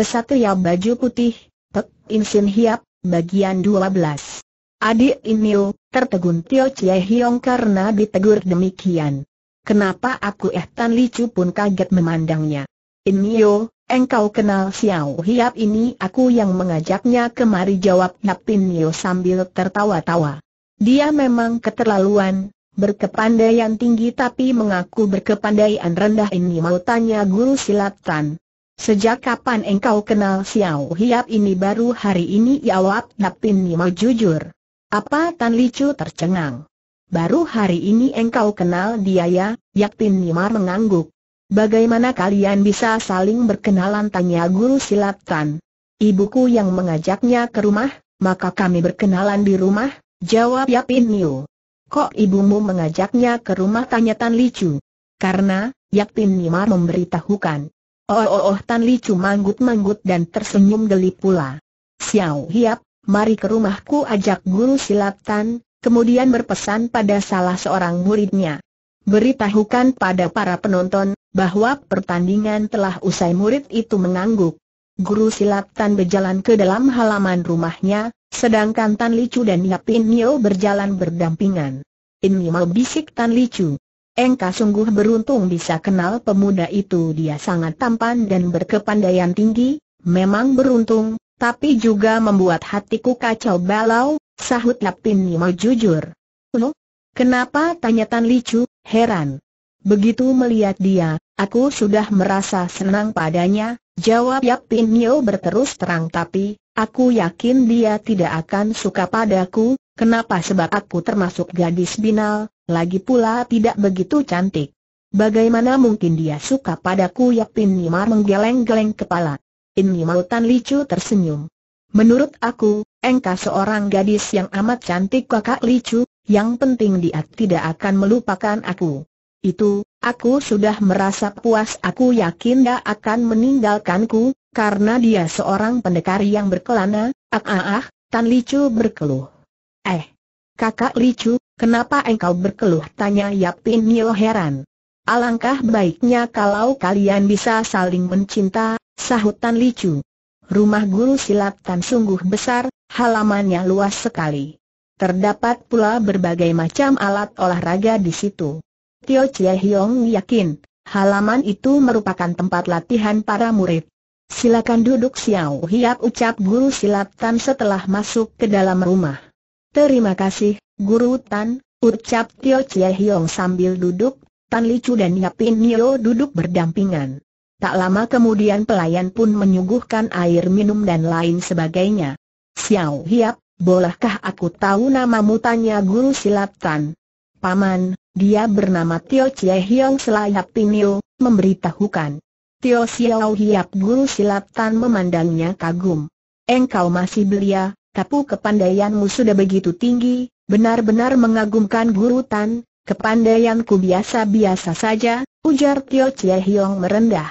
Kesatria baju putih, Pek Insin Hiap, bagian 12. Adik Inil, tertegun Tio Chie Hiong karena ditegur demikian. Kenapa aku eh Tan Licu pun kaget memandangnya. Inio, engkau kenal Xiao Hiap ini aku yang mengajaknya kemari jawab Hiap Inil sambil tertawa-tawa. Dia memang keterlaluan, berkepandaian tinggi tapi mengaku berkepandaian rendah ini mau tanya guru silatan. Sejak kapan engkau kenal Xiao Hiap ini baru hari ini jawab ya Napin mau jujur. Apa Tan Licu tercengang? Baru hari ini engkau kenal dia ya, Yaktin Nimar mengangguk. Bagaimana kalian bisa saling berkenalan tanya guru silat Tan? Ibuku yang mengajaknya ke rumah, maka kami berkenalan di rumah, jawab Yapin Niu. Kok ibumu mengajaknya ke rumah tanya Tan Licu? Karena, Yaktin Nimar memberitahukan. Oh oh oh Tan Li Chu manggut-manggut dan tersenyum geli pula. Xiao Hiap, mari ke rumahku ajak guru silat Tan, kemudian berpesan pada salah seorang muridnya. Beritahukan pada para penonton, bahwa pertandingan telah usai murid itu mengangguk. Guru silat Tan berjalan ke dalam halaman rumahnya, sedangkan Tan Li Chu dan Yapin Nio berjalan berdampingan. Ini mau bisik Tan Li Chu. Engkau sungguh beruntung bisa kenal pemuda itu dia sangat tampan dan berkepandaian tinggi, memang beruntung, tapi juga membuat hatiku kacau balau, sahut Lapin Nimo jujur. Lo? Kenapa tanya Tan Licu, heran. Begitu melihat dia, aku sudah merasa senang padanya, jawab Yapin Nio berterus terang tapi, aku yakin dia tidak akan suka padaku, kenapa sebab aku termasuk gadis binal, lagi pula tidak begitu cantik. Bagaimana mungkin dia suka padaku ya Pin Nimar menggeleng-geleng kepala. In Nimar Tan Licu tersenyum. Menurut aku, engkau seorang gadis yang amat cantik kakak Licu, yang penting dia tidak akan melupakan aku. Itu, aku sudah merasa puas aku yakin dia akan meninggalkanku, karena dia seorang pendekar yang berkelana, ah ah ah, Tan Licu berkeluh. Eh, kakak Licu, Kenapa engkau berkeluh? Tanya Yap Pin Nio heran. Alangkah baiknya kalau kalian bisa saling mencinta, sahutan licu. Rumah guru silat Tan sungguh besar, halamannya luas sekali. Terdapat pula berbagai macam alat olahraga di situ. Tio Chie Hiong yakin, halaman itu merupakan tempat latihan para murid. Silakan duduk Xiao Hiap ucap guru silat Tan setelah masuk ke dalam rumah. Terima kasih, Guru Tan, ucap Tio Chie Hiong sambil duduk, Tan Licu dan Yapin Nio duduk berdampingan. Tak lama kemudian pelayan pun menyuguhkan air minum dan lain sebagainya. Xiao Hiap, bolehkah aku tahu nama tanya guru silat Tan? Paman, dia bernama Tio Chie Hiong selayap Pinio, memberitahukan. Tio Xiao Hiap guru silat Tan memandangnya kagum. Engkau masih belia, tapi kepandaianmu sudah begitu tinggi, Benar-benar mengagumkan guru Tan, kepandaianku biasa-biasa saja, ujar Tio Chie Hiong merendah.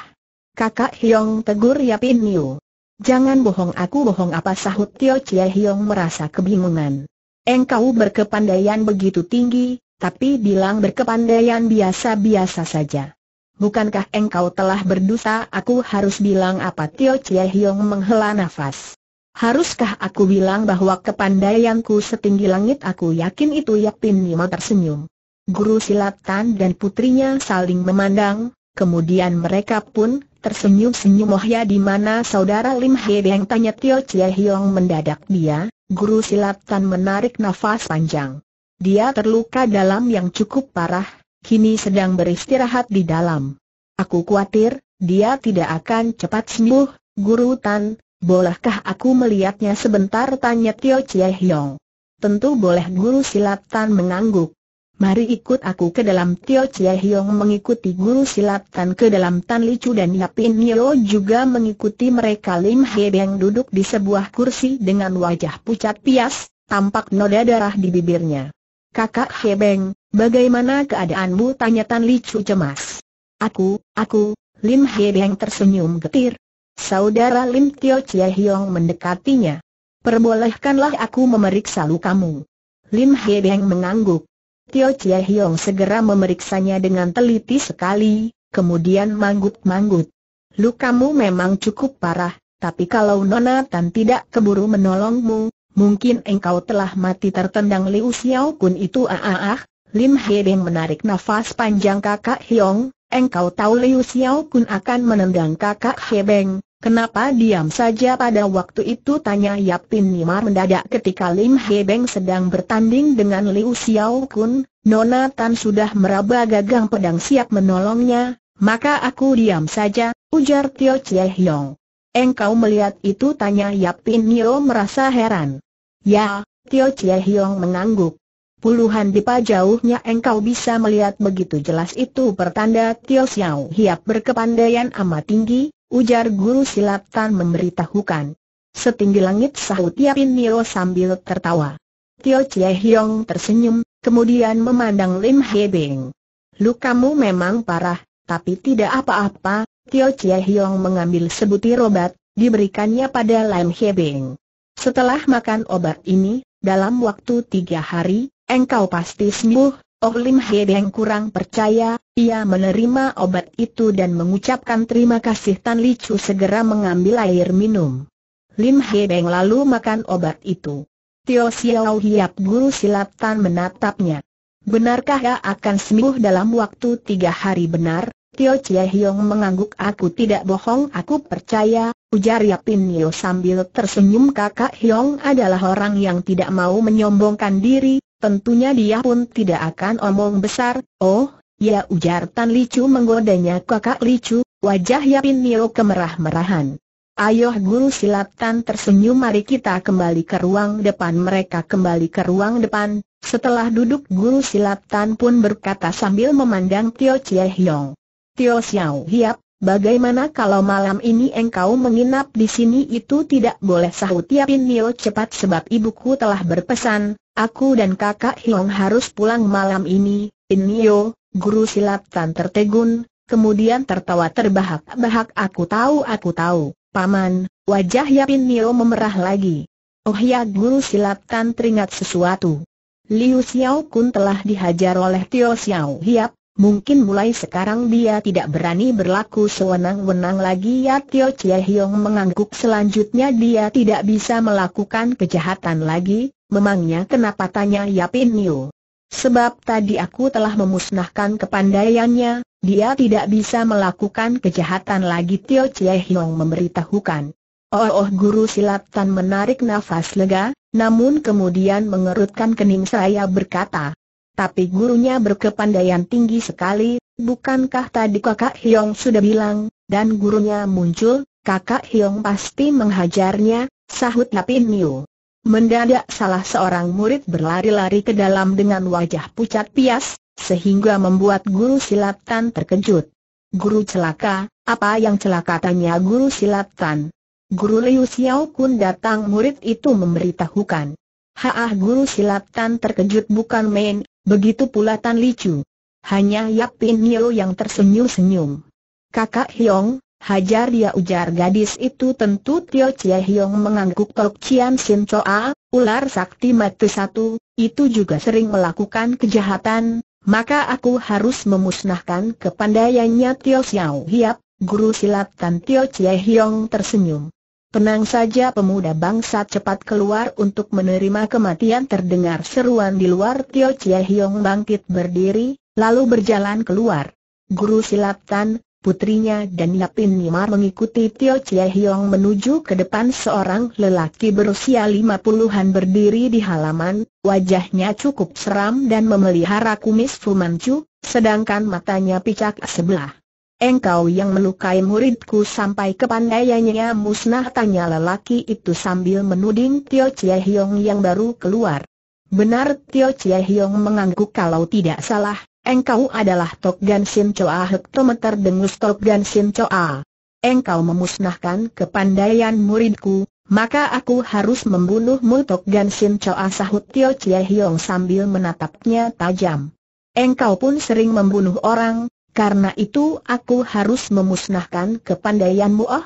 Kakak Hiong tegur Yapin Niu. Jangan bohong aku bohong apa sahut Tio Chie Hiong merasa kebingungan. Engkau berkepandaian begitu tinggi, tapi bilang berkepandaian biasa-biasa saja. Bukankah engkau telah berdosa? Aku harus bilang apa Tio Chie Hiong menghela nafas. Haruskah aku bilang bahwa kepandaianku setinggi langit aku yakin itu Yakin Nima tersenyum. Guru silat Tan dan putrinya saling memandang, kemudian mereka pun tersenyum-senyum oh ya di mana saudara Lim He yang tanya Tio Chia Hiong mendadak dia, guru silat Tan menarik nafas panjang. Dia terluka dalam yang cukup parah, kini sedang beristirahat di dalam. Aku khawatir, dia tidak akan cepat sembuh, Guru Tan, Bolehkah aku melihatnya sebentar tanya Tio Chie Hiong. Tentu boleh guru silat Tan mengangguk. Mari ikut aku ke dalam Tio Chie Hiong mengikuti guru silat Tan ke dalam Tan Li Chu dan Yapin Nio juga mengikuti mereka Lim He Beng duduk di sebuah kursi dengan wajah pucat pias, tampak noda darah di bibirnya. Kakak He Beng, bagaimana keadaanmu tanya Tan Li Chu cemas. Aku, aku, Lim He Beng tersenyum getir, Saudara Lim Tio Chie Hiong mendekatinya. Perbolehkanlah aku memeriksa lukamu. Lim He Beng mengangguk. Tio Chie Hiong segera memeriksanya dengan teliti sekali, kemudian manggut-manggut. Lukamu memang cukup parah, tapi kalau Nona Tan tidak keburu menolongmu, mungkin engkau telah mati tertendang Liu Xiao Kun itu ah ah ah. Lim He Beng menarik nafas panjang kakak Hiong, engkau tahu Liu Xiao Kun akan menendang kakak He Beng, Kenapa diam saja pada waktu itu tanya Yap Tin Nimar mendadak ketika Lim He Beng sedang bertanding dengan Liu Xiao Kun, Nona Tan sudah meraba gagang pedang siap menolongnya, maka aku diam saja, ujar Tio Chie Hiong. Engkau melihat itu tanya Yap Tin Nio merasa heran. Ya, Tio Chie Hiong mengangguk. Puluhan dipa jauhnya engkau bisa melihat begitu jelas itu pertanda Tio Xiao Hiap berkepandaian amat tinggi, ujar guru silat Tan memberitahukan. Setinggi langit sahut Yapin Nio sambil tertawa. Tio Chie Hiong tersenyum, kemudian memandang Lim He Beng. Lukamu memang parah, tapi tidak apa-apa, Tio Chie Hiong mengambil sebutir obat, diberikannya pada Lim He Beng. Setelah makan obat ini, dalam waktu tiga hari, engkau pasti sembuh, Oh Lim Beng kurang percaya, ia menerima obat itu dan mengucapkan terima kasih Tan Li Chu segera mengambil air minum. Lim Beng lalu makan obat itu. Tio Xiao Hiap guru silat Tan menatapnya. Benarkah ia akan sembuh dalam waktu tiga hari benar? Tio Chie Hiong mengangguk aku tidak bohong aku percaya, ujar Yapin Nio sambil tersenyum kakak Hiong adalah orang yang tidak mau menyombongkan diri, Tentunya dia pun tidak akan omong besar, oh, ya ujar Tan Licu menggodanya kakak Licu, wajah Yapin Nio kemerah-merahan. Ayoh guru silat Tan tersenyum mari kita kembali ke ruang depan mereka kembali ke ruang depan, setelah duduk guru silat Tan pun berkata sambil memandang Tio Chie Hiong. Tio Xiao Hiap, Bagaimana kalau malam ini engkau menginap di sini itu tidak boleh sahut Yapin Nio cepat sebab ibuku telah berpesan, Aku dan kakak Hiong harus pulang malam ini, Inyo, guru silat Tan tertegun, kemudian tertawa terbahak-bahak aku tahu aku tahu, paman, wajah Yapin Inyo memerah lagi. Oh ya guru silat Tan teringat sesuatu. Liu Xiao Kun telah dihajar oleh Tio Xiao Hiap, Mungkin mulai sekarang dia tidak berani berlaku sewenang-wenang lagi Ya Tio Chie Hiong mengangguk selanjutnya dia tidak bisa melakukan kejahatan lagi Memangnya kenapa tanya Yapin Niu? Sebab tadi aku telah memusnahkan kepandaiannya Dia tidak bisa melakukan kejahatan lagi Tio Chie Hiong memberitahukan Oh, oh guru silat Tan menarik nafas lega Namun kemudian mengerutkan kening saya berkata tapi gurunya berkepandaian tinggi sekali, bukankah tadi kakak Hiong sudah bilang, dan gurunya muncul, kakak Hiong pasti menghajarnya, sahut Lapin Niu. Mendadak salah seorang murid berlari-lari ke dalam dengan wajah pucat pias, sehingga membuat guru silat Tan terkejut. Guru celaka, apa yang celaka tanya guru silat Tan. Guru Liu Xiao Kun datang murid itu memberitahukan. Haah guru silat Tan terkejut bukan main, Begitu pula Tan Licu. Hanya Yap Pin Niu yang tersenyum-senyum. Kakak Hiong, hajar dia ujar gadis itu tentu Tio Chia Hiong mengangguk Tok Chian Sin Choa, ular sakti mati satu, itu juga sering melakukan kejahatan, maka aku harus memusnahkan kepandaiannya Tio Xiao Hiap, guru silat Tan Tio Chia Hiong tersenyum. Tenang saja pemuda bangsa cepat keluar untuk menerima kematian terdengar seruan di luar Tio Chie Hiong bangkit berdiri, lalu berjalan keluar. Guru Silat Tan, putrinya dan Yapin Nimar mengikuti Tio Chie Hiong menuju ke depan seorang lelaki berusia lima puluhan berdiri di halaman, wajahnya cukup seram dan memelihara kumis Fu Manchu, sedangkan matanya picak sebelah. Engkau yang melukai muridku sampai kepandaiannya musnah tanya lelaki itu sambil menuding Tio Chie Hiong yang baru keluar. Benar Tio Chie Hiong mengangguk kalau tidak salah, engkau adalah Tok Gan Sin Choa hektometer dengus Tok Gan Sin Choa. Engkau memusnahkan kepandaian muridku, maka aku harus membunuhmu Tok Gan Sin Choa sahut Tio Chie Hiong sambil menatapnya tajam. Engkau pun sering membunuh orang, karena itu aku harus memusnahkan kepandaianmu oh?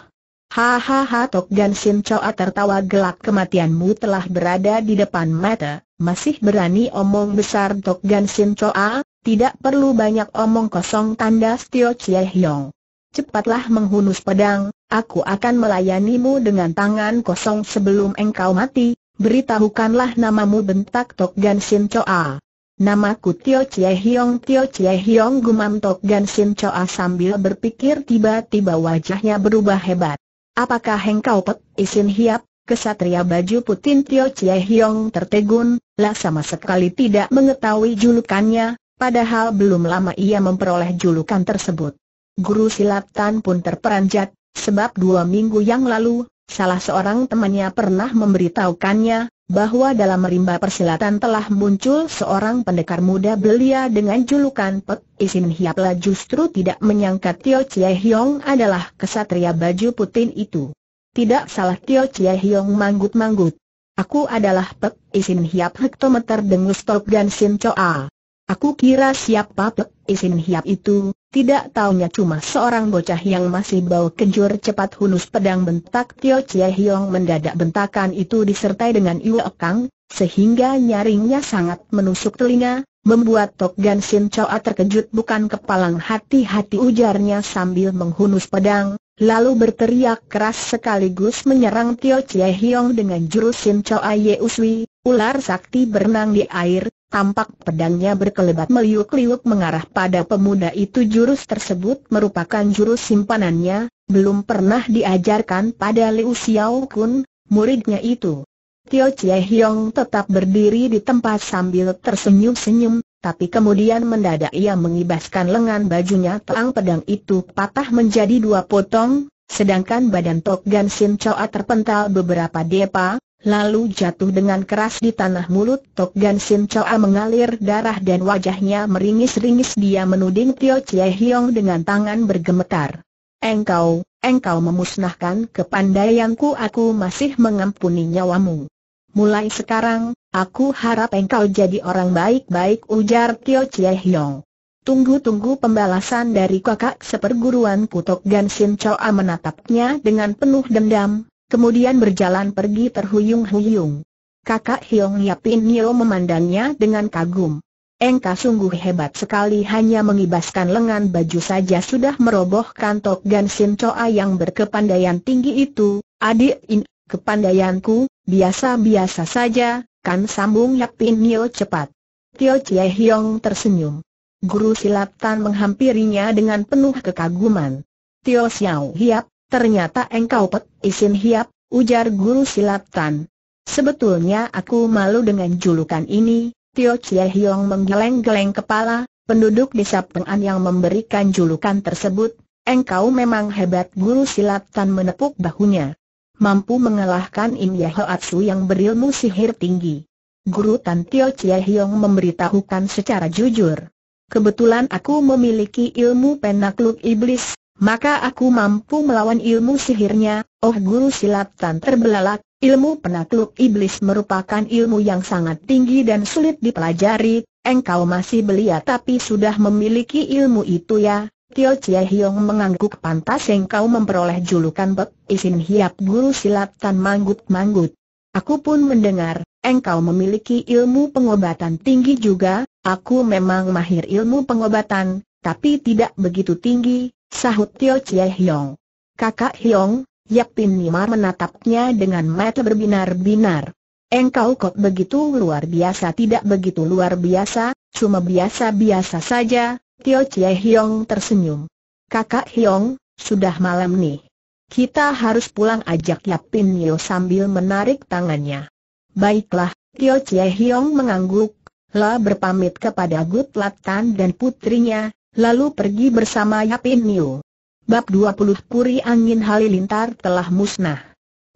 Hahaha Tok Gan Sin Choa tertawa gelak kematianmu telah berada di depan mata, masih berani omong besar Tok Gan Sin Choa, tidak perlu banyak omong kosong Tanda Tio Chie Hiong. Cepatlah menghunus pedang, aku akan melayanimu dengan tangan kosong sebelum engkau mati, beritahukanlah namamu bentak Tok Gan Sin Choa. Namaku Tio Chie Hiong Tio Chie Hiong gumam Tok Gan Sin Choa sambil berpikir tiba-tiba wajahnya berubah hebat. Apakah hengkau Pek Isin Hiap? Kesatria baju putin Tio Chie Hiong tertegun, lah sama sekali tidak mengetahui julukannya, padahal belum lama ia memperoleh julukan tersebut. Guru silat Tan pun terperanjat, sebab dua minggu yang lalu, salah seorang temannya pernah memberitahukannya, bahwa dalam rimba persilatan telah muncul seorang pendekar muda belia dengan julukan Pek Isin Hiapla justru tidak menyangka Tio Chie Hiong adalah kesatria baju putih itu. Tidak salah Tio Chie Hiong manggut-manggut. Aku adalah Pek Isin Hiap Hektometer Dengus Top Gan Sin Choa. Aku kira siapa Pek Isin Hiap itu, tidak taunya cuma seorang bocah yang masih bau kejur cepat hunus pedang bentak Tio Chie Hiong mendadak bentakan itu disertai dengan iwe Kang, sehingga nyaringnya sangat menusuk telinga, membuat Tok Gan Sin Choa terkejut bukan kepalang hati-hati ujarnya sambil menghunus pedang, lalu berteriak keras sekaligus menyerang Tio Chie Hiong dengan jurus Sin Choa Ye Uswi, ular sakti berenang di air, Tampak pedangnya berkelebat meliuk-liuk mengarah pada pemuda itu jurus tersebut merupakan jurus simpanannya, belum pernah diajarkan pada Liu Xiao Kun, muridnya itu. Tio Chie Hiong tetap berdiri di tempat sambil tersenyum-senyum, tapi kemudian mendadak ia mengibaskan lengan bajunya terang pedang itu patah menjadi dua potong, sedangkan badan Tok Gan Sin Choa terpental beberapa depa, lalu jatuh dengan keras di tanah mulut Tok Gan Sin Choa mengalir darah dan wajahnya meringis-ringis dia menuding Tio Chie Hiong dengan tangan bergemetar. Engkau, engkau memusnahkan kepandaianku aku masih mengampuni nyawamu. Mulai sekarang, aku harap engkau jadi orang baik-baik ujar Tio Chie Hiong. Tunggu-tunggu pembalasan dari kakak seperguruan Kutok Gan Sin Choa menatapnya dengan penuh dendam, kemudian berjalan pergi terhuyung-huyung. Kakak Hiong Yapin Nio memandangnya dengan kagum. Engka sungguh hebat sekali hanya mengibaskan lengan baju saja sudah merobohkan Tok Gan Sin Choa yang berkepandaian tinggi itu, adik in, kepandaianku, biasa-biasa saja, kan sambung Yapin Nio cepat. Tio Chie Hiong tersenyum. Guru Silap Tan menghampirinya dengan penuh kekaguman. Tio Xiao Hiap, Ternyata engkau pek isin hiap, ujar guru silat Tan. Sebetulnya aku malu dengan julukan ini, Tio Chie Hiong menggeleng-geleng kepala, penduduk di Sapengan yang memberikan julukan tersebut, engkau memang hebat guru silat Tan menepuk bahunya. Mampu mengalahkan Im Atsu yang berilmu sihir tinggi. Guru Tan Tio Chie Hiong memberitahukan secara jujur. Kebetulan aku memiliki ilmu penakluk iblis, maka aku mampu melawan ilmu sihirnya, oh guru silatan terbelalak, ilmu penakluk iblis merupakan ilmu yang sangat tinggi dan sulit dipelajari, engkau masih belia tapi sudah memiliki ilmu itu ya, Tio Chia Hiong mengangguk pantas engkau memperoleh julukan Bek Isin Hiap Guru Silatan Manggut-Manggut. Aku pun mendengar, engkau memiliki ilmu pengobatan tinggi juga, aku memang mahir ilmu pengobatan, tapi tidak begitu tinggi, Sahut Tio Chie Hiong. Kakak Hiong, Yap Pin Nima menatapnya dengan mata berbinar-binar. Engkau kok begitu luar biasa tidak begitu luar biasa, cuma biasa-biasa saja, Tio Chie Hiong tersenyum. Kakak Hiong, sudah malam nih. Kita harus pulang ajak Yapin Nio sambil menarik tangannya. Baiklah, Tio Chie Hiong mengangguk, La berpamit kepada Gut Latan dan putrinya, lalu pergi bersama Yapin Niu. Bab 20 Puri Angin Halilintar telah musnah.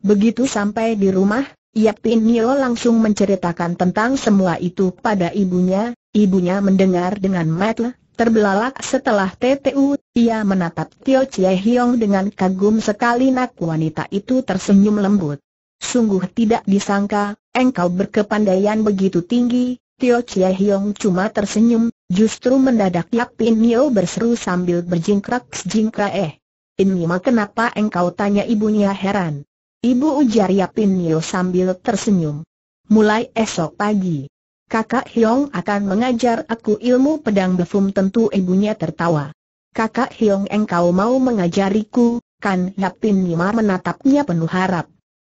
Begitu sampai di rumah, Yapin Niu langsung menceritakan tentang semua itu pada ibunya, ibunya mendengar dengan matlah, terbelalak setelah TTU, ia menatap Tio Chie Hiong dengan kagum sekali nak wanita itu tersenyum lembut. Sungguh tidak disangka, engkau berkepandaian begitu tinggi, Tio Chie Hiong cuma tersenyum, Justru mendadak Yap In Mio berseru sambil berjingkrak jingkrak eh. In Mio kenapa engkau tanya ibunya heran. Ibu ujar Yap In Mio sambil tersenyum. Mulai esok pagi. Kakak Hyong akan mengajar aku ilmu pedang befum tentu ibunya tertawa. Kakak Hyong engkau mau mengajariku, kan Yapin Mio menatapnya penuh harap.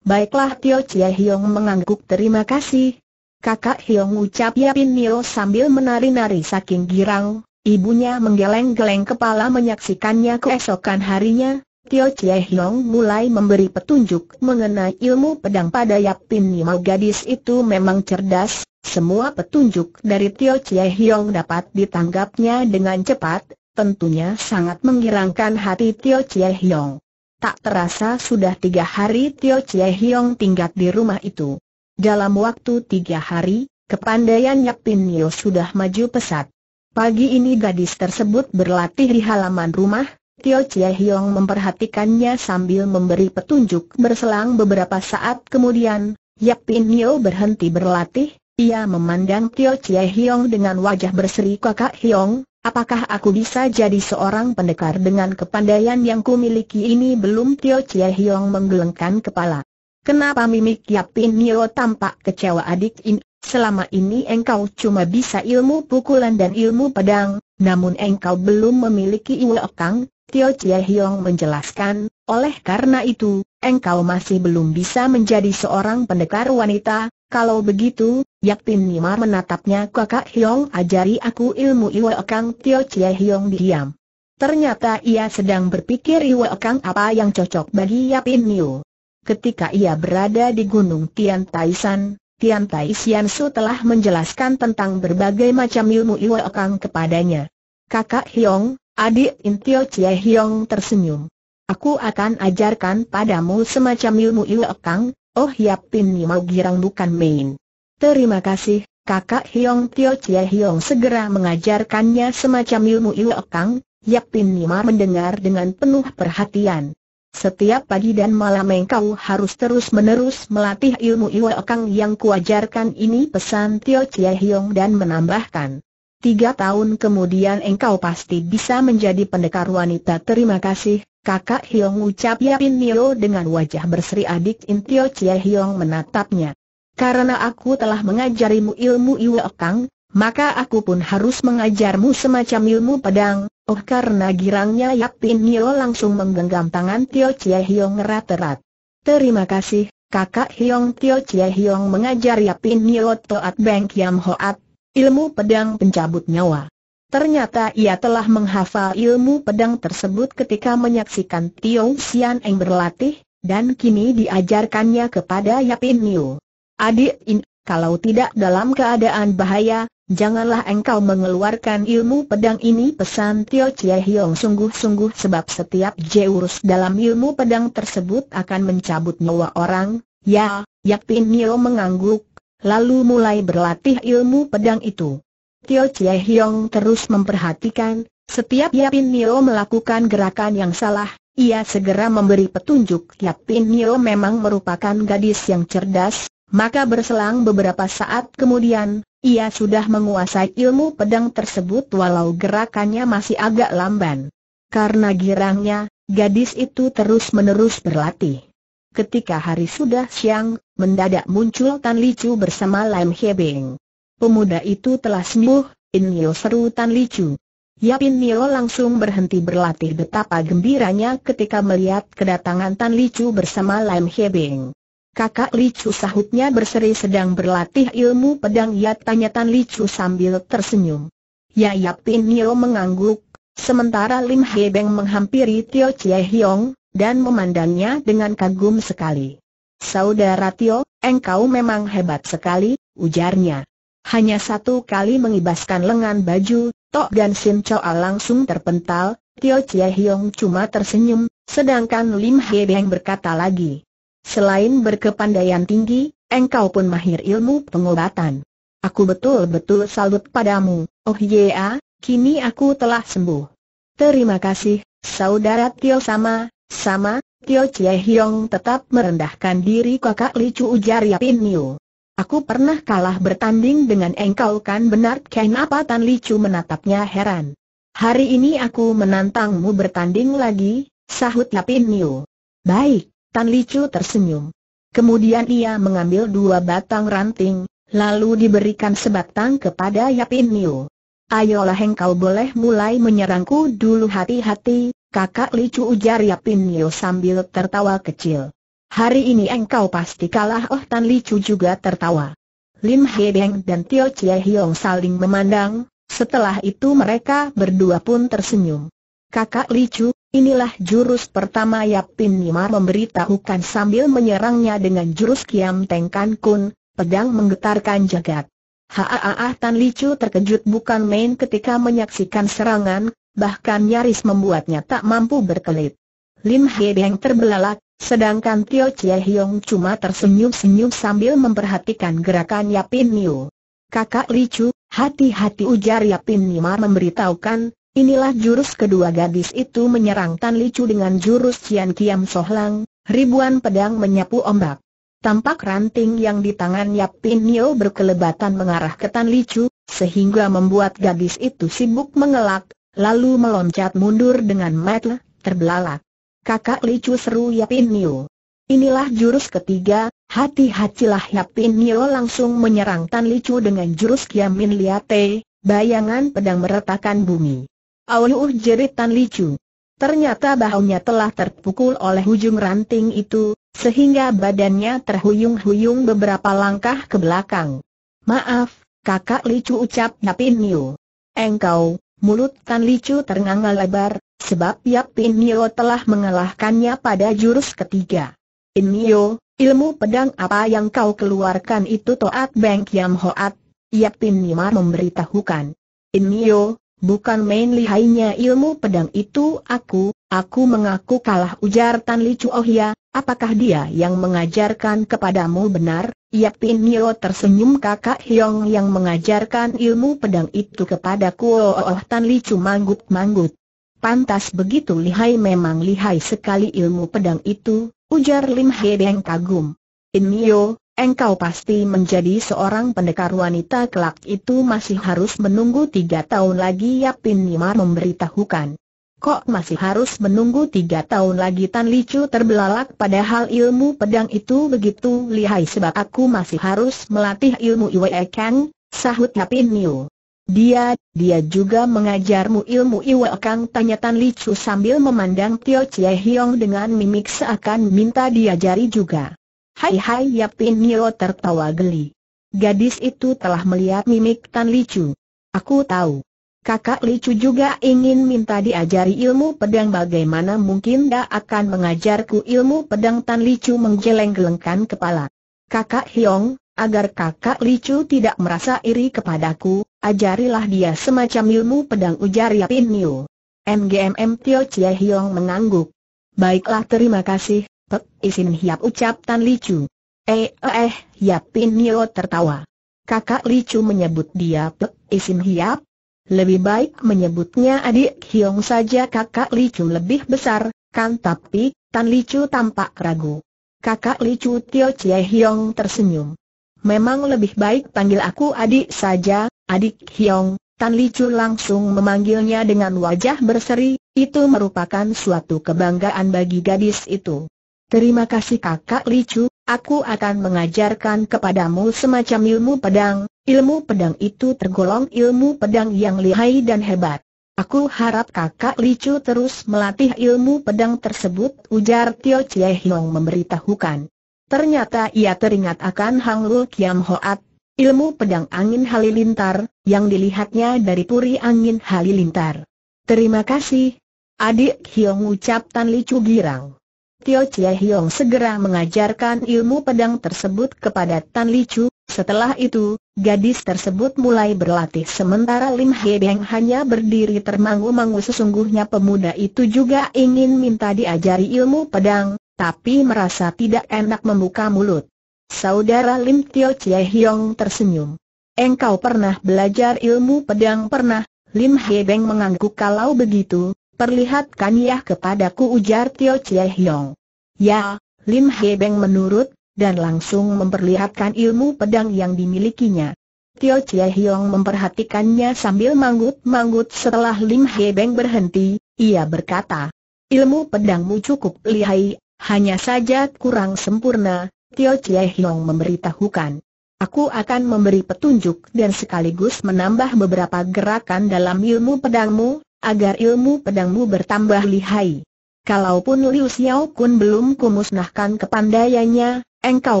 Baiklah Tio Chia Hyong mengangguk terima kasih, Kakak Hiong ucap Yapin Nio sambil menari-nari saking girang, ibunya menggeleng-geleng kepala menyaksikannya keesokan harinya, Tio Chie Hiong mulai memberi petunjuk mengenai ilmu pedang pada Yapin Nio gadis itu memang cerdas, semua petunjuk dari Tio Chie Hiong dapat ditanggapnya dengan cepat, tentunya sangat menggirangkan hati Tio Chie Hiong. Tak terasa sudah tiga hari Tio Chie Hiong tinggal di rumah itu. Dalam waktu tiga hari, kepandaian Yapin Nio sudah maju pesat. Pagi ini gadis tersebut berlatih di halaman rumah, Tio Chie Hiong memperhatikannya sambil memberi petunjuk berselang beberapa saat kemudian, Yapin Nio berhenti berlatih, ia memandang Tio Chie Hiong dengan wajah berseri kakak Hiong, apakah aku bisa jadi seorang pendekar dengan kepandaian yang kumiliki ini belum Tio Chie Hiong menggelengkan kepala. Kenapa mimik Yapin Nio tampak kecewa adik ini? Selama ini engkau cuma bisa ilmu pukulan dan ilmu pedang, namun engkau belum memiliki Iwokang, Tio Chia Hiong menjelaskan, oleh karena itu, engkau masih belum bisa menjadi seorang pendekar wanita, kalau begitu, Yapin Nima menatapnya kakak Hiong ajari aku ilmu Iwokang Tio Chie Hiong diam. Ternyata ia sedang berpikir Iwokang apa yang cocok bagi Yapin Nio. Ketika ia berada di Gunung Tian Taishan, Tian Tai Su telah menjelaskan tentang berbagai macam ilmu Iwa kepadanya. Kakak Hyong, adik Intio Chie Hyong tersenyum. Aku akan ajarkan padamu semacam ilmu Iwa Kang, Oh Yap Pin Mau Girang bukan main. Terima kasih, kakak Hyong Tio Chie Hyong segera mengajarkannya semacam ilmu Iwa Kang, Yap Pin mau mendengar dengan penuh perhatian. Setiap pagi dan malam engkau harus terus-menerus melatih ilmu Iwa Okang yang kuajarkan ini pesan Tio Chia Hiong dan menambahkan. Tiga tahun kemudian engkau pasti bisa menjadi pendekar wanita terima kasih, kakak Hiong ucap Yapin Nio dengan wajah berseri adik Tio Chia Hiong menatapnya. Karena aku telah mengajarimu ilmu Iwa Okang, maka aku pun harus mengajarmu semacam ilmu pedang, Oh karena girangnya Yap Pin Nio langsung menggenggam tangan Tio Chie Hiong erat-erat. Terima kasih, kakak Hiong Tio Chie Hiong mengajar Yap Pin Nio Toat Beng Kiam Hoat, ilmu pedang pencabut nyawa. Ternyata ia telah menghafal ilmu pedang tersebut ketika menyaksikan Tio Xian Eng berlatih, dan kini diajarkannya kepada Yap Pin Nio. Adik In, kalau tidak dalam keadaan bahaya, Janganlah engkau mengeluarkan ilmu pedang ini pesan Tio Chie Hiong sungguh-sungguh sebab setiap jurus dalam ilmu pedang tersebut akan mencabut nyawa orang, ya, Pin Nio mengangguk, lalu mulai berlatih ilmu pedang itu. Tio Chie Hiong terus memperhatikan, setiap Yapin Nio melakukan gerakan yang salah, ia segera memberi petunjuk Yapin Nio memang merupakan gadis yang cerdas, maka berselang beberapa saat kemudian, ia sudah menguasai ilmu pedang tersebut walau gerakannya masih agak lamban. Karena girangnya, gadis itu terus-menerus berlatih. Ketika hari sudah siang, mendadak muncul Tan Licu bersama Lam Hebing. Pemuda itu telah sembuh, In Nio seru Tan Yap, In Nio langsung berhenti berlatih betapa gembiranya ketika melihat kedatangan Tan Licu bersama Lam Hebing. Kakak Licu sahutnya berseri sedang berlatih ilmu pedang ya Li Licu sambil tersenyum. Ya Yapin Nio mengangguk, sementara Lim He Beng menghampiri Tio Chie Hiong, dan memandangnya dengan kagum sekali. Saudara Tio, engkau memang hebat sekali, ujarnya. Hanya satu kali mengibaskan lengan baju, Tok dan Sin Choa langsung terpental, Tio Chie Hiong cuma tersenyum, sedangkan Lim He Beng berkata lagi. Selain berkepandaian tinggi, engkau pun mahir ilmu pengobatan. Aku betul-betul salut padamu, oh ya, kini aku telah sembuh. Terima kasih, saudara Tio sama, sama, Tio Chie Hiong tetap merendahkan diri kakak Licu ujar Yapin Niu. Aku pernah kalah bertanding dengan engkau kan benar kenapa Tan Licu menatapnya heran. Hari ini aku menantangmu bertanding lagi, sahut Yapin Niu. Baik, Tan Chu tersenyum. Kemudian ia mengambil dua batang ranting, lalu diberikan sebatang kepada Yapin Niu. Ayolah engkau boleh mulai menyerangku dulu hati-hati, kakak Chu ujar Yapin Niu sambil tertawa kecil. Hari ini engkau pasti kalah oh Tan Chu juga tertawa. Lim Deng dan Tio Chie Hiong saling memandang, setelah itu mereka berdua pun tersenyum. Kakak Licu, inilah jurus pertama Yap Pin Nima memberitahukan sambil menyerangnya dengan jurus Kiam Teng Kan Kun, pedang menggetarkan jagat. Haaah Tan Licu terkejut bukan main ketika menyaksikan serangan, bahkan nyaris membuatnya tak mampu berkelit. Lim Hye Deng terbelalak, sedangkan Tio Chie Hiong cuma tersenyum-senyum sambil memperhatikan gerakan Yapin Niu. Kakak Licu, hati-hati ujar Yapin Nima memberitahukan, Inilah jurus kedua gadis itu menyerang Tan Licu dengan jurus Cian Kiam Sohlang, ribuan pedang menyapu ombak. Tampak ranting yang di tangan Yap Pin Nio berkelebatan mengarah ke Tan Licu, sehingga membuat gadis itu sibuk mengelak, lalu meloncat mundur dengan metel, terbelalak. Kakak Licu seru Yap Pin Nio. Inilah jurus ketiga, hati-hatilah Yapin Nio langsung menyerang Tan Licu dengan jurus Min Liate, bayangan pedang meretakan bumi. Auh jeritan licu. Ternyata bahunya telah terpukul oleh ujung ranting itu, sehingga badannya terhuyung-huyung beberapa langkah ke belakang. Maaf, kakak licu ucap Yapin Nio. Engkau, mulut Tan Licu ternganga lebar, sebab Yapin Nio telah mengalahkannya pada jurus ketiga. Inio, ilmu pedang apa yang kau keluarkan itu Toat Beng Kiam Hoat, Yapin Nimar memberitahukan. Inio, Bukan main lihainya ilmu pedang itu aku, aku mengaku kalah ujar Tan Li Chu Oh ya, apakah dia yang mengajarkan kepadamu benar? Yap Pin Nio tersenyum kakak Hyong yang mengajarkan ilmu pedang itu kepadaku oh, oh, oh, Tan Li Chu manggut-manggut. Pantas begitu lihai memang lihai sekali ilmu pedang itu, ujar Lim He Deng kagum. In Nio, Engkau pasti menjadi seorang pendekar wanita kelak itu masih harus menunggu tiga tahun lagi Yapin Nimar memberitahukan. Kok masih harus menunggu tiga tahun lagi Tan Licu terbelalak padahal ilmu pedang itu begitu lihai sebab aku masih harus melatih ilmu Iwe Kang, sahut Yapin Niu. Dia, dia juga mengajarmu ilmu Iwe Kang tanya Tan Licu sambil memandang Tio Chie Hiong dengan mimik seakan minta diajari juga. Hai hai Yapin Nio tertawa geli. Gadis itu telah melihat mimik Tan Licu. Aku tahu. Kakak Licu juga ingin minta diajari ilmu pedang bagaimana mungkin dia akan mengajarku ilmu pedang Tan Licu menggeleng-gelengkan kepala. Kakak Hiong, agar kakak Licu tidak merasa iri kepadaku, ajarilah dia semacam ilmu pedang ujar Yapin Nio. MGMM Tio Chia Hiong mengangguk. Baiklah terima kasih, Pek isin hiap ucap Tan Licu. Eh eh, eh Pin Nio tertawa. Kakak Li Chu menyebut dia Pek isin hiap. Lebih baik menyebutnya adik Hiong saja kakak Li Chu lebih besar, kan tapi Tan Li Chu tampak ragu. Kakak Li Chu Tio Chie Hiong tersenyum. Memang lebih baik panggil aku adik saja, adik Hiong. Tan Li Chu langsung memanggilnya dengan wajah berseri, itu merupakan suatu kebanggaan bagi gadis itu. Terima kasih kakak Licu, aku akan mengajarkan kepadamu semacam ilmu pedang, ilmu pedang itu tergolong ilmu pedang yang lihai dan hebat. Aku harap kakak Licu terus melatih ilmu pedang tersebut, ujar Tio Chie Hiong memberitahukan. Ternyata ia teringat akan Hang Lul Kiam Hoat, ilmu pedang angin halilintar, yang dilihatnya dari puri angin halilintar. Terima kasih. Adik Hiong ucap Tan Licu girang. Tio Chie Hiong segera mengajarkan ilmu pedang tersebut kepada Tan Li Chu. Setelah itu, gadis tersebut mulai berlatih sementara Lim He Beng hanya berdiri termangu-mangu sesungguhnya pemuda itu juga ingin minta diajari ilmu pedang, tapi merasa tidak enak membuka mulut. Saudara Lim Tio Chie Hiong tersenyum. Engkau pernah belajar ilmu pedang pernah? Lim He Beng mengangguk kalau begitu, Perlihatkan ya kepadaku ujar Tio Chie Hiong. Ya, Lim He Beng menurut, dan langsung memperlihatkan ilmu pedang yang dimilikinya. Tio Chie Hiong memperhatikannya sambil manggut-manggut setelah Lim He Beng berhenti, ia berkata, Ilmu pedangmu cukup lihai, hanya saja kurang sempurna, Tio Chie Hiong memberitahukan. Aku akan memberi petunjuk dan sekaligus menambah beberapa gerakan dalam ilmu pedangmu, agar ilmu pedangmu bertambah lihai. Kalaupun Liu Xiao Kun belum kumusnahkan kepandaiannya, engkau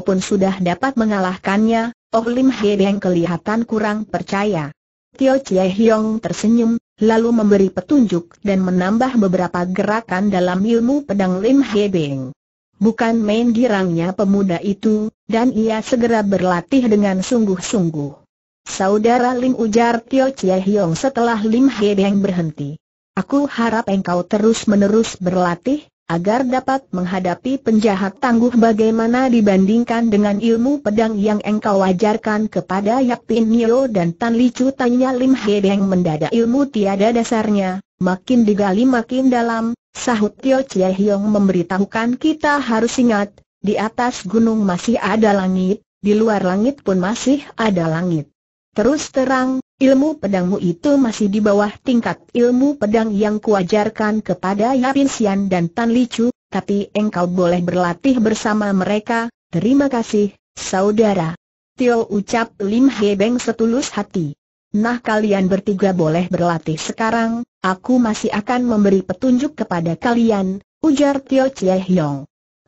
pun sudah dapat mengalahkannya, Oh Lim He Beng kelihatan kurang percaya. Tio Chie Hiong tersenyum, lalu memberi petunjuk dan menambah beberapa gerakan dalam ilmu pedang Lim He Beng. Bukan main girangnya pemuda itu, dan ia segera berlatih dengan sungguh-sungguh. Saudara Lim ujar Tio Chie Hiong setelah Lim He Beng berhenti. Aku harap engkau terus-menerus berlatih, agar dapat menghadapi penjahat tangguh bagaimana dibandingkan dengan ilmu pedang yang engkau ajarkan kepada Yap Tin Nyo dan Tan Li Chu tanya Lim He Beng mendadak ilmu tiada dasarnya, makin digali makin dalam, sahut Tio Chie Hiong memberitahukan kita harus ingat, di atas gunung masih ada langit, di luar langit pun masih ada langit. Terus terang, ilmu pedangmu itu masih di bawah tingkat ilmu pedang yang kuajarkan kepada Yapin Sian dan Tan Li tapi engkau boleh berlatih bersama mereka, terima kasih, saudara. Tio ucap Lim Beng setulus hati. Nah kalian bertiga boleh berlatih sekarang, aku masih akan memberi petunjuk kepada kalian, ujar Tio Chie Hiong.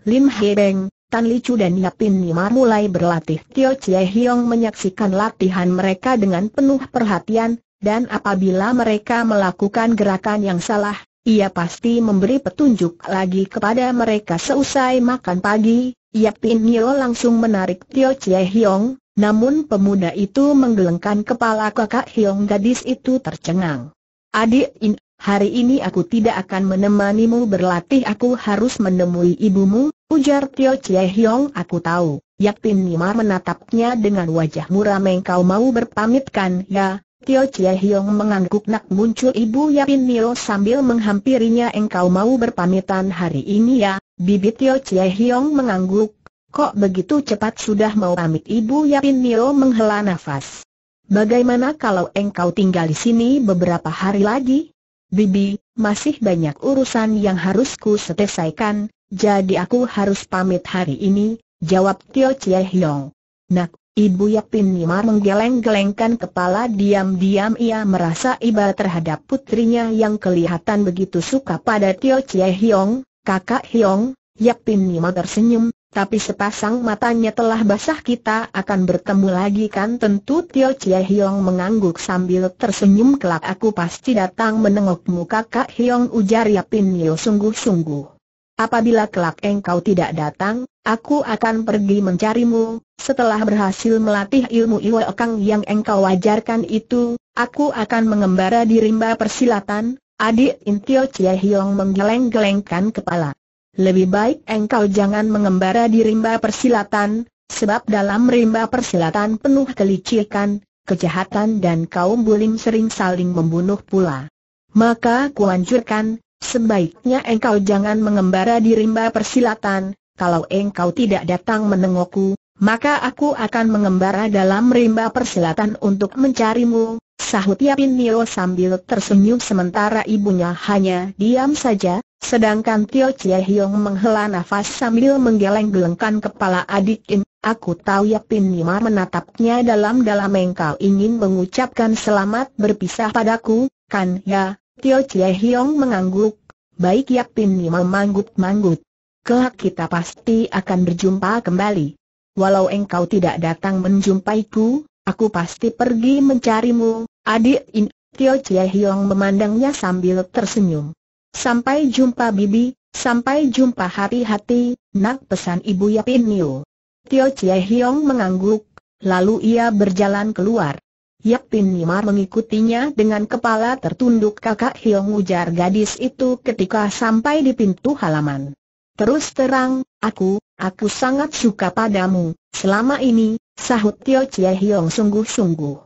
Lim Beng, Tan Li Chu dan Yapin Nima mulai berlatih. Tio Chie Hiong menyaksikan latihan mereka dengan penuh perhatian, dan apabila mereka melakukan gerakan yang salah, ia pasti memberi petunjuk lagi kepada mereka seusai makan pagi. Yapin Nio langsung menarik Tio Chie Hiong, namun pemuda itu menggelengkan kepala kakak Hiong gadis itu tercengang. Adik In, Hari ini aku tidak akan menemanimu berlatih aku harus menemui ibumu, ujar Tio Chie Hiong aku tahu. Tin Nima menatapnya dengan wajah muram engkau mau berpamitkan ya, Tio Chie Hiong mengangguk nak muncul ibu Yapin Nio sambil menghampirinya engkau mau berpamitan hari ini ya, bibit Tio Chie Hiong mengangguk, kok begitu cepat sudah mau pamit ibu Yapin Nio menghela nafas. Bagaimana kalau engkau tinggal di sini beberapa hari lagi? Bibi, masih banyak urusan yang harus ku selesaikan, jadi aku harus pamit hari ini, jawab Tio Chie Hiong. Nak, Ibu Yapin Nima menggeleng-gelengkan kepala diam-diam ia merasa iba terhadap putrinya yang kelihatan begitu suka pada Tio Chie Hiong. kakak Hyong, Yapin Nima tersenyum, tapi sepasang matanya telah basah kita akan bertemu lagi kan tentu Tio Chie Hiong mengangguk sambil tersenyum kelak aku pasti datang menengokmu kakak Hiong ujar Yapin Nio sungguh-sungguh. Apabila kelak engkau tidak datang, aku akan pergi mencarimu, setelah berhasil melatih ilmu Iwa Kang yang engkau ajarkan itu, aku akan mengembara di rimba persilatan, adik Intio Chie Hiong menggeleng-gelengkan kepala. Lebih baik engkau jangan mengembara di rimba persilatan, sebab dalam rimba persilatan penuh kelicikan, kejahatan dan kaum bulim sering saling membunuh pula. Maka kuanjurkan, sebaiknya engkau jangan mengembara di rimba persilatan, kalau engkau tidak datang menengokku, maka aku akan mengembara dalam rimba persilatan untuk mencarimu, sahut Yapin Nio sambil tersenyum sementara ibunya hanya diam saja, Sedangkan Tio Chie Hiong menghela nafas sambil menggeleng-gelengkan kepala adik In. Aku tahu Yapin Nima menatapnya dalam-dalam engkau ingin mengucapkan selamat berpisah padaku, kan ya? Tio Chie Hiong mengangguk. Baik Yapin Nima manggut-manggut. Kelak kita pasti akan berjumpa kembali. Walau engkau tidak datang menjumpai ku, aku pasti pergi mencarimu, adik In. Tio Chie Hiong memandangnya sambil tersenyum. Sampai jumpa Bibi, sampai jumpa hati-hati, nak pesan Ibu Yapin Niu. Tio Chie Hiong mengangguk, lalu ia berjalan keluar. Yapin Nima mengikutinya dengan kepala tertunduk kakak Hiong ujar gadis itu ketika sampai di pintu halaman. Terus terang, aku, aku sangat suka padamu, selama ini, sahut Tio Chie Hiong sungguh-sungguh.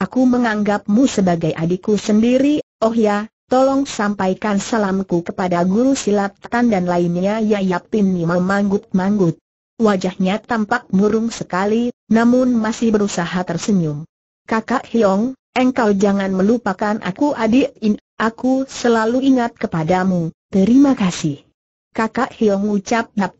Aku menganggapmu sebagai adikku sendiri, oh ya, Tolong sampaikan salamku kepada guru silat Tan dan lainnya Yayap Pini memanggut-manggut. Wajahnya tampak murung sekali, namun masih berusaha tersenyum. Kakak Hiong, engkau jangan melupakan aku adik In, aku selalu ingat kepadamu, terima kasih. Kakak Hiong ucap Yap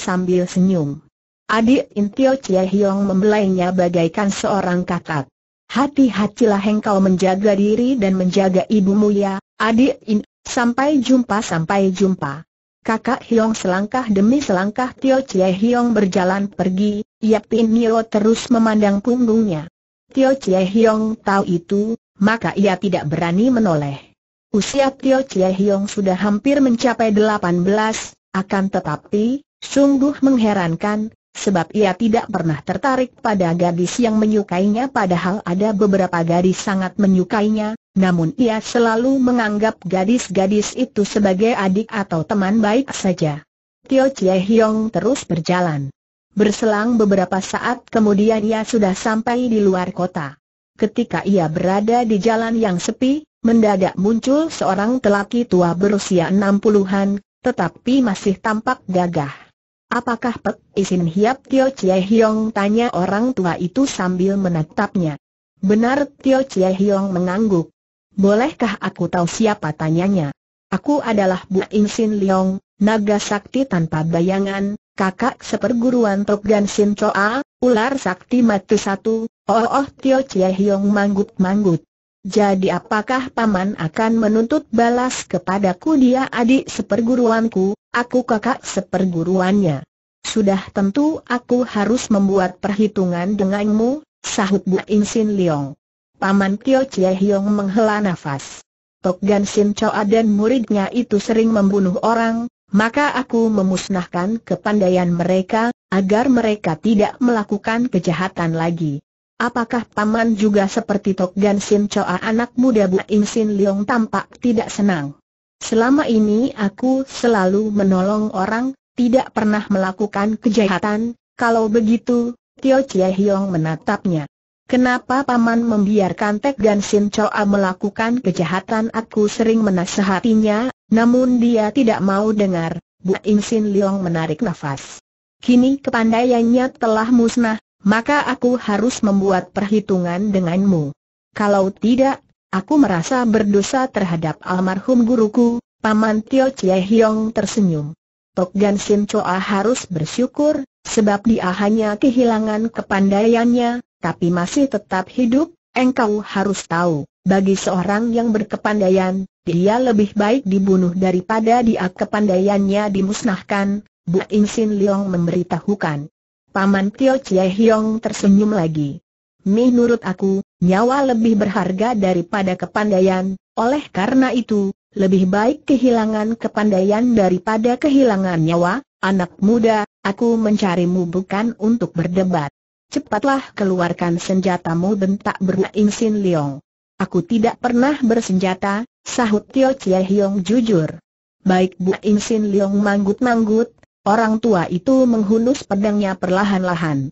sambil senyum. Adik In Tio Hiong membelainya bagaikan seorang kakak. Hati-hatilah engkau menjaga diri dan menjaga ibumu ya, adik in. Sampai jumpa sampai jumpa. Kakak Hiong selangkah demi selangkah Tio Chie Hiong berjalan pergi, Yap Pin Nio terus memandang punggungnya. Tio Chie Hiong tahu itu, maka ia tidak berani menoleh. Usia Tio Chie Hiong sudah hampir mencapai 18, akan tetapi, sungguh mengherankan, sebab ia tidak pernah tertarik pada gadis yang menyukainya padahal ada beberapa gadis sangat menyukainya, namun ia selalu menganggap gadis-gadis itu sebagai adik atau teman baik saja. Tio Chie Hiong terus berjalan. Berselang beberapa saat kemudian ia sudah sampai di luar kota. Ketika ia berada di jalan yang sepi, mendadak muncul seorang lelaki tua berusia 60-an, tetapi masih tampak gagah. Apakah Pek Isin Hiap Tio Chie Hiong tanya orang tua itu sambil menatapnya. Benar Tio Chie Hiong mengangguk. Bolehkah aku tahu siapa tanyanya? Aku adalah Bu Insin Leong, naga sakti tanpa bayangan, kakak seperguruan Tok Gan Sin Choa, ular sakti mati satu, oh oh Tio Chie Hiong manggut-manggut. Jadi apakah paman akan menuntut balas kepadaku dia adik seperguruanku, Aku kakak seperguruannya. Sudah tentu aku harus membuat perhitungan denganmu, sahut Bu Insin Liong. Paman Tio Chie Hiong menghela nafas. Tok Gan Sin Choa dan muridnya itu sering membunuh orang, maka aku memusnahkan kepandaian mereka, agar mereka tidak melakukan kejahatan lagi. Apakah Paman juga seperti Tok Gan Sin Choa anak muda Bu Insin Liong tampak tidak senang? Selama ini aku selalu menolong orang, tidak pernah melakukan kejahatan, kalau begitu, Tio Chie Hiong menatapnya. Kenapa paman membiarkan Tek Gan Sin Choa melakukan kejahatan? Aku sering menasehatinya, namun dia tidak mau dengar. Bu In Sin Leong menarik nafas. Kini kepandaiannya telah musnah, maka aku harus membuat perhitungan denganmu. Kalau tidak, Aku merasa berdosa terhadap almarhum guruku, Paman Tio Chie Hiong tersenyum. Tok Gan Sim Choa harus bersyukur, sebab dia hanya kehilangan kepandaiannya, tapi masih tetap hidup, engkau harus tahu, bagi seorang yang berkepandaian, dia lebih baik dibunuh daripada dia kepandaiannya dimusnahkan, Bu Insin Leong memberitahukan. Paman Tio Chie Hiong tersenyum lagi. Menurut aku, nyawa lebih berharga daripada kepandaian, oleh karena itu, lebih baik kehilangan kepandaian daripada kehilangan nyawa, anak muda, aku mencarimu bukan untuk berdebat. Cepatlah keluarkan senjatamu bentak bernaing Sin Leong. Aku tidak pernah bersenjata, sahut Tio Chie Hiong jujur. Baik Bu Insin Leong manggut-manggut, orang tua itu menghunus pedangnya perlahan-lahan.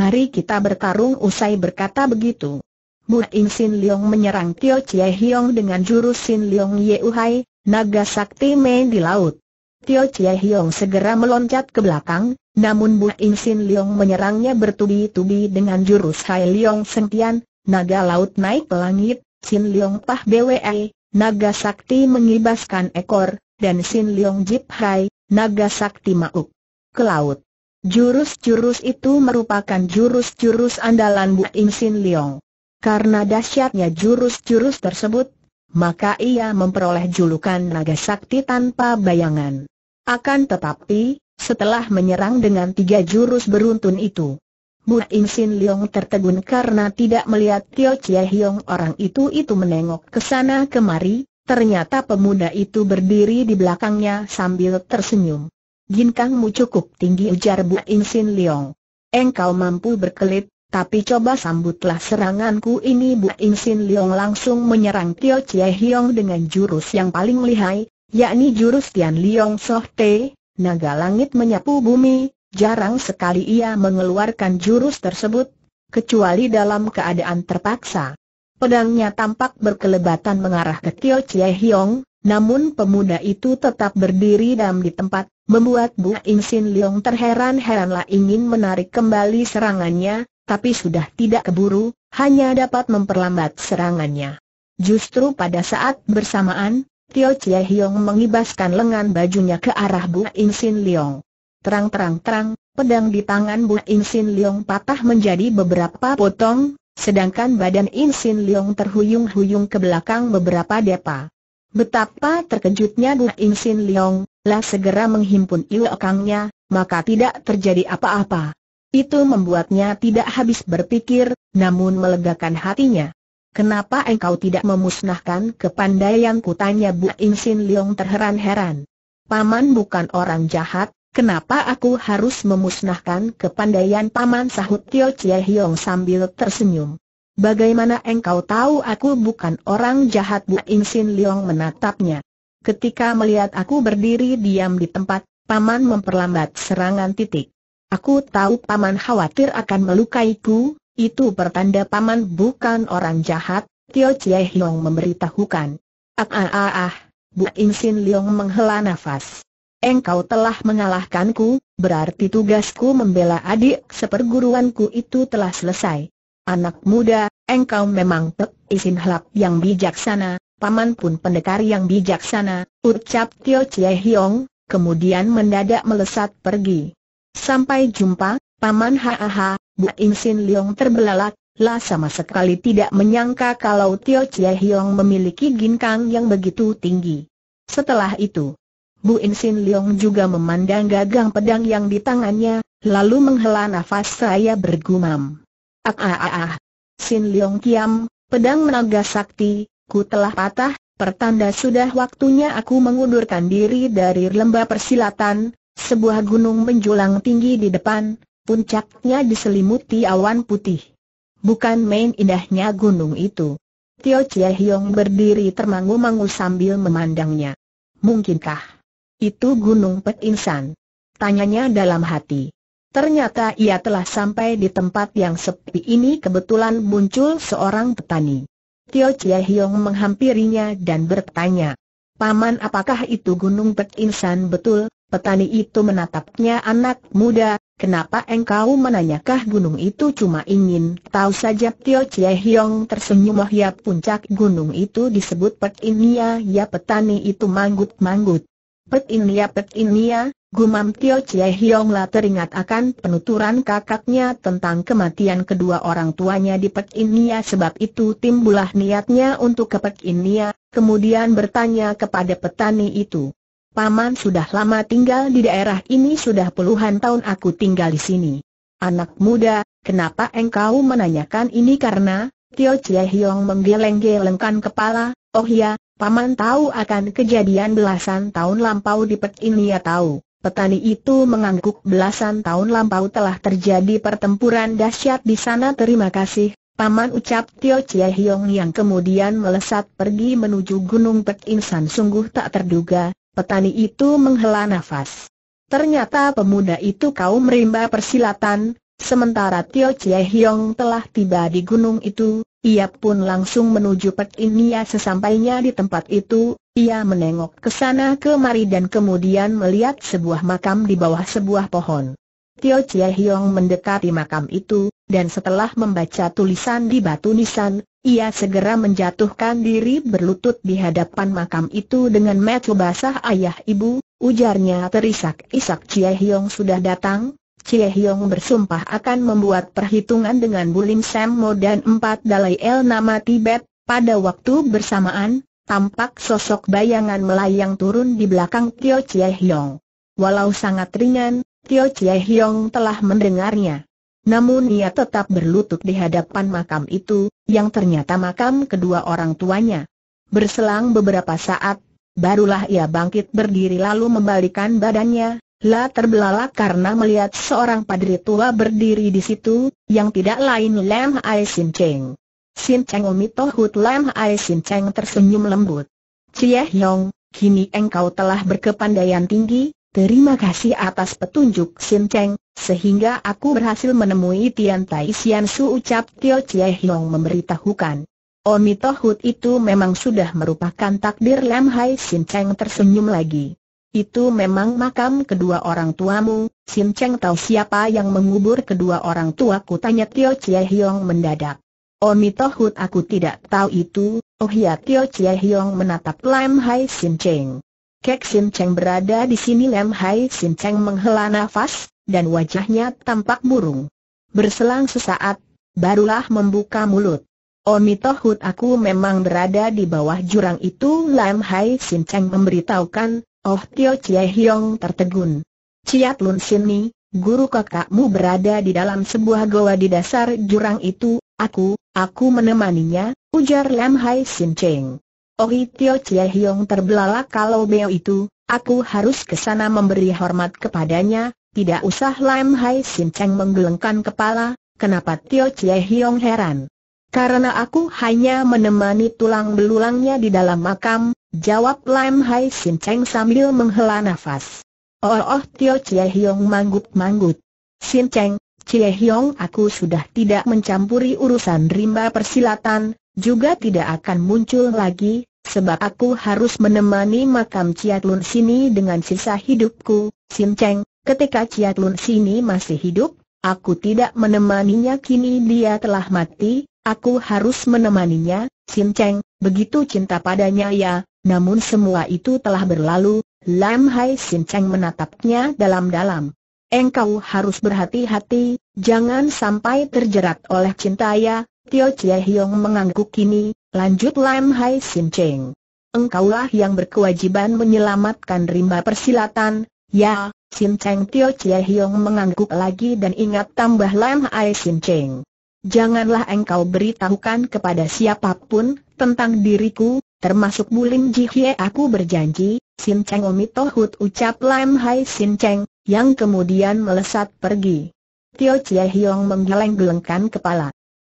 Mari kita bertarung usai berkata begitu. Muin Sin Leong menyerang Tio Chie Hiong dengan jurus Sin Leong Yeuhai, naga sakti main di laut. Tio Chie Hiong segera meloncat ke belakang, namun Muin Sin Leong menyerangnya bertubi-tubi dengan jurus Hai Leong Sentian, naga laut naik ke langit, Sin Leong Pah BWE, naga sakti mengibaskan ekor, dan Sin Leong Jip Hai, naga sakti mauk. Ke laut. Jurus-jurus itu merupakan jurus-jurus andalan Bu Im Sin Leong. Karena dahsyatnya jurus-jurus tersebut, maka ia memperoleh julukan naga sakti tanpa bayangan. Akan tetapi, setelah menyerang dengan tiga jurus beruntun itu, Bu Im Sin Leong tertegun karena tidak melihat Tio Chia Hiong orang itu-itu menengok ke sana kemari, ternyata pemuda itu berdiri di belakangnya sambil tersenyum. Ginkangmu cukup tinggi ujar Bu Insin Liong. Engkau mampu berkelit, tapi coba sambutlah seranganku ini Bu Insin Liong langsung menyerang Tio Chie Hiong dengan jurus yang paling lihai, yakni jurus Tian Liong Soh Te, naga langit menyapu bumi, jarang sekali ia mengeluarkan jurus tersebut, kecuali dalam keadaan terpaksa. Pedangnya tampak berkelebatan mengarah ke Tio Chie Hiong, namun pemuda itu tetap berdiri dalam di tempat, membuat Bu Insin Leong terheran-heranlah ingin menarik kembali serangannya, tapi sudah tidak keburu, hanya dapat memperlambat serangannya. Justru pada saat bersamaan, Tio Chie Hiong mengibaskan lengan bajunya ke arah Bu Insin Leong. Terang-terang-terang, pedang di tangan Bu Insin Leong patah menjadi beberapa potong, sedangkan badan Insin Leong terhuyung-huyung ke belakang beberapa depa. Betapa terkejutnya Bu In Sin Leong, lah segera menghimpun ilokangnya, maka tidak terjadi apa-apa. Itu membuatnya tidak habis berpikir, namun melegakan hatinya. Kenapa engkau tidak memusnahkan kepandaianku tanya Bu In Sin Leong terheran-heran. Paman bukan orang jahat, Kenapa aku harus memusnahkan kepandaian paman sahut Tio Chie Hiong sambil tersenyum? Bagaimana engkau tahu aku bukan orang jahat Bu Sin Liong menatapnya. Ketika melihat aku berdiri diam di tempat, Paman memperlambat serangan titik. Aku tahu Paman khawatir akan melukaiku, itu pertanda Paman bukan orang jahat, Tio Chie Hiong memberitahukan. Ah ah ah ah, Bu Sin Liong menghela nafas. Engkau telah mengalahkanku, berarti tugasku membela adik seperguruanku itu telah selesai. Anak muda, engkau memang pek isin helap yang bijaksana, paman pun pendekar yang bijaksana, ucap Tio Chie Hiong, kemudian mendadak melesat pergi. Sampai jumpa, paman ha ha. Bu Insin Sin Leong terbelalak, lah sama sekali tidak menyangka kalau Tio Chie Hiong memiliki ginkang yang begitu tinggi. Setelah itu, Bu Insin Sin Leong juga memandang gagang pedang yang di tangannya, lalu menghela nafas saya bergumam. Ah ah ah ah, Sin Leong Kiam, pedang menaga sakti, ku telah patah, pertanda sudah waktunya aku mengundurkan diri dari lembah persilatan, sebuah gunung menjulang tinggi di depan, puncaknya diselimuti awan putih. Bukan main indahnya gunung itu. Tio Chie Hiong berdiri termangu-mangu sambil memandangnya. Mungkinkah itu gunung Pet Insan? Tanyanya dalam hati. Ternyata ia telah sampai di tempat yang sepi ini kebetulan muncul seorang petani. Tio Chia Hiong menghampirinya dan bertanya, Paman apakah itu Gunung Pek Insan betul? Petani itu menatapnya anak muda, kenapa engkau menanyakah gunung itu cuma ingin tahu saja Tio Chia Hiong tersenyum oh ya puncak gunung itu disebut Pek Inia ya petani itu manggut-manggut. Pek Inia Pek Inia, Gumam Tio Chie La teringat akan penuturan kakaknya tentang kematian kedua orang tuanya di Pek Inia sebab itu timbulah niatnya untuk ke Pek Inia, kemudian bertanya kepada petani itu. Paman sudah lama tinggal di daerah ini sudah puluhan tahun aku tinggal di sini. Anak muda, kenapa engkau menanyakan ini karena, Tio Chie Hiong menggeleng-gelengkan kepala, oh ya, Paman tahu akan kejadian belasan tahun lampau di Pek Inia tahu. Petani itu mengangguk belasan tahun lampau telah terjadi pertempuran dahsyat di sana terima kasih, Paman ucap Tio Chie Hiong yang kemudian melesat pergi menuju Gunung Pek Insan sungguh tak terduga, petani itu menghela nafas. Ternyata pemuda itu kaum rimba persilatan, sementara Tio Chie Hiong telah tiba di gunung itu, ia pun langsung menuju Pek Inia sesampainya di tempat itu, ia menengok ke sana kemari dan kemudian melihat sebuah makam di bawah sebuah pohon. Tio Chie Hiong mendekati makam itu, dan setelah membaca tulisan di batu nisan, ia segera menjatuhkan diri berlutut di hadapan makam itu dengan metu basah ayah ibu, ujarnya terisak-isak Chie Hiong sudah datang, Chie Hiong bersumpah akan membuat perhitungan dengan Bulim Sam Mo dan empat Dalai El nama Tibet, pada waktu bersamaan, tampak sosok bayangan melayang turun di belakang Tio Chie Hiong. Walau sangat ringan, Tio Chie Hiong telah mendengarnya. Namun ia tetap berlutut di hadapan makam itu, yang ternyata makam kedua orang tuanya. Berselang beberapa saat, barulah ia bangkit berdiri lalu membalikan badannya, lah terbelalak karena melihat seorang padri tua berdiri di situ, yang tidak lain Lam Ai Sin Cheng. Sin Cheng Omito Hut Lam Ai Sin Cheng tersenyum lembut. Cie Hyong, kini engkau telah berkepandaian tinggi, terima kasih atas petunjuk Sin Cheng, sehingga aku berhasil menemui Tian Tai Sian Su ucap Tio Cie Hyong memberitahukan. Omito Hut itu memang sudah merupakan takdir Lam Hai Sin Cheng tersenyum lagi. Itu memang makam kedua orang tuamu, Sin Cheng tahu siapa yang mengubur kedua orang tuaku tanya Tio Chie Hiong mendadak. Omitohut oh, aku tidak tahu itu, Oh ya Tio Chie Hiong menatap Lam Hai Sin Cheng. Kek Sin Cheng berada di sini Lam Hai Sin Cheng menghela nafas, dan wajahnya tampak burung. Berselang sesaat, barulah membuka mulut. Omitohut oh, aku memang berada di bawah jurang itu Lam Hai Sin Cheng memberitahukan, Oh Tio Chie Hiong tertegun. Ciat Lun ni, guru kakakmu berada di dalam sebuah goa di dasar jurang itu, aku, Aku menemaninya, ujar Lam Hai Sin Cheng. Oh Tio Chie Hiong terbelalak kalau beo itu, aku harus ke sana memberi hormat kepadanya, tidak usah Lam Hai Sin Cheng menggelengkan kepala, kenapa Tio Chie Hiong heran? Karena aku hanya menemani tulang belulangnya di dalam makam, jawab Lam Hai Sin Cheng sambil menghela nafas. Oh, oh Tio Chie Hiong manggut-manggut. Sin Cheng, Cie Hyong aku sudah tidak mencampuri urusan rimba persilatan, juga tidak akan muncul lagi, sebab aku harus menemani makam Ciat Lun Sini dengan sisa hidupku, Sin Cheng, ketika Ciat Lun Sini masih hidup, aku tidak menemaninya kini dia telah mati, aku harus menemaninya, Sin Cheng, begitu cinta padanya ya, namun semua itu telah berlalu, Lam Hai Sin Cheng menatapnya dalam-dalam engkau harus berhati-hati, jangan sampai terjerat oleh cintanya. Tio Chie Hiong mengangguk kini, lanjut Lam Hai Sin Cheng. Engkaulah yang berkewajiban menyelamatkan rimba persilatan, ya, Sin Cheng Tio Chie Hiong mengangguk lagi dan ingat tambah Lam Hai Sin Cheng. Janganlah engkau beritahukan kepada siapapun tentang diriku, termasuk Bulim Ji Hye aku berjanji, Sin Cheng Tohut ucap Lam Hai Sin Cheng, yang kemudian melesat pergi. Tio Chie Hiong menggeleng-gelengkan kepala.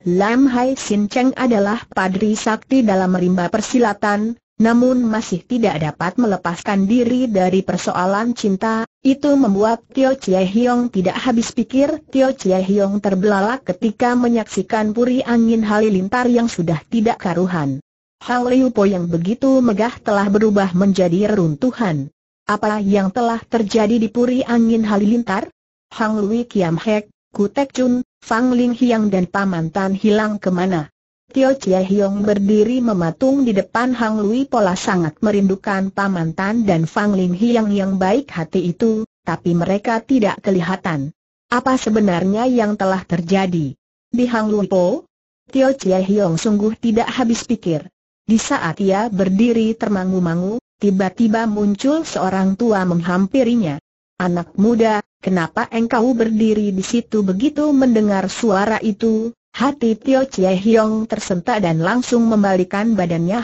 Lam Hai Sin Cheng adalah padri sakti dalam rimba persilatan, namun masih tidak dapat melepaskan diri dari persoalan cinta, itu membuat Tio Chie Hiong tidak habis pikir Tio Chie Hiong terbelalak ketika menyaksikan puri angin halilintar yang sudah tidak karuhan. Hal Liu Po yang begitu megah telah berubah menjadi reruntuhan. Apa yang telah terjadi di Puri Angin Halilintar? Hang Lui Kiam Hek, Kutek Chun, Fang Ling Hiang dan Paman Tan hilang kemana? Tio Chia Hiong berdiri mematung di depan Hang Lui Pola sangat merindukan Paman Tan dan Fang Ling Hiang yang baik hati itu, tapi mereka tidak kelihatan. Apa sebenarnya yang telah terjadi? Di Hang Lui Po, Tio Chia Hiong sungguh tidak habis pikir. Di saat ia berdiri termangu-mangu, tiba-tiba muncul seorang tua menghampirinya. Anak muda, kenapa engkau berdiri di situ begitu mendengar suara itu? Hati Tio Chie Hiong tersentak dan langsung membalikan badannya.